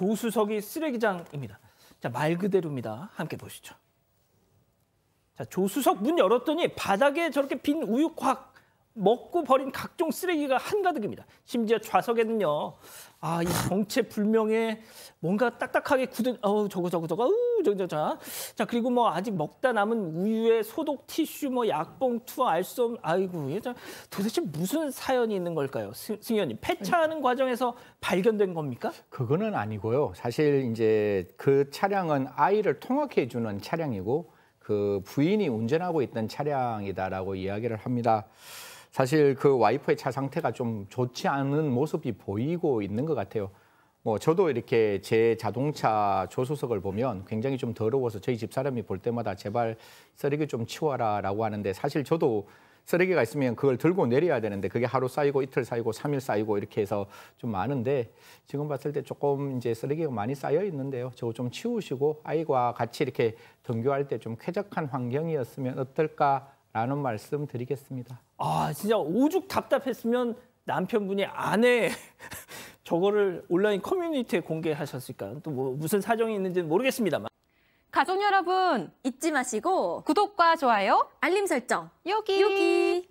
조수석이 쓰레기장입니다. 자, 말 그대로입니다. 함께 보시죠. 자, 조수석 문 열었더니 바닥에 저렇게 빈 우유곽 먹고 버린 각종 쓰레기가 한가득입니다. 심지어 좌석에는요. 아, 이 정체 불명의 뭔가 딱딱하게 굳은 어우 저거 저거 저거 어우 저 저, 저거 자 그리고 뭐 아직 먹다 남은 우유에 소독 티슈 뭐 약봉투 어 알수 없는 아이고 이게 도대체 무슨 사연이 있는 걸까요 승, 승현님 폐차하는 과정에서 발견된 겁니까? 그거는 아니고요 사실 이제 그 차량은 아이를 통학해 주는 차량이고 그 부인이 운전하고 있던 차량이다라고 이야기를 합니다. 사실 그와이프의차 상태가 좀 좋지 않은 모습이 보이고 있는 것 같아요. 뭐 저도 이렇게 제 자동차 조수석을 보면 굉장히 좀 더러워서 저희 집 사람이 볼 때마다 제발 쓰레기 좀 치워라라고 하는데 사실 저도 쓰레기가 있으면 그걸 들고 내려야 되는데 그게 하루 쌓이고 이틀 쌓이고 삼일 쌓이고 이렇게 해서 좀 많은데 지금 봤을 때 조금 이제 쓰레기가 많이 쌓여 있는데요. 저거 좀 치우시고 아이와 같이 이렇게 등교할 때 좀 쾌적한 환경이었으면 어떨까 라는 말씀 드리겠습니다. 아, 진짜 오죽 답답했으면 남편분이 아내 저거를 온라인 커뮤니티에 공개하셨을까? 또뭐 무슨 사정이 있는지는 모르겠습니다만. 가족 여러분 잊지 마시고 구독과 좋아요, 알림 설정 여기 여기.